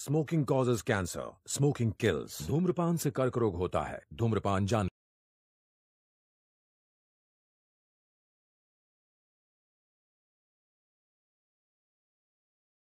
smoking causes cancer smoking kills धूम्रपान से कर्क रोग होता है धूम्रपान जान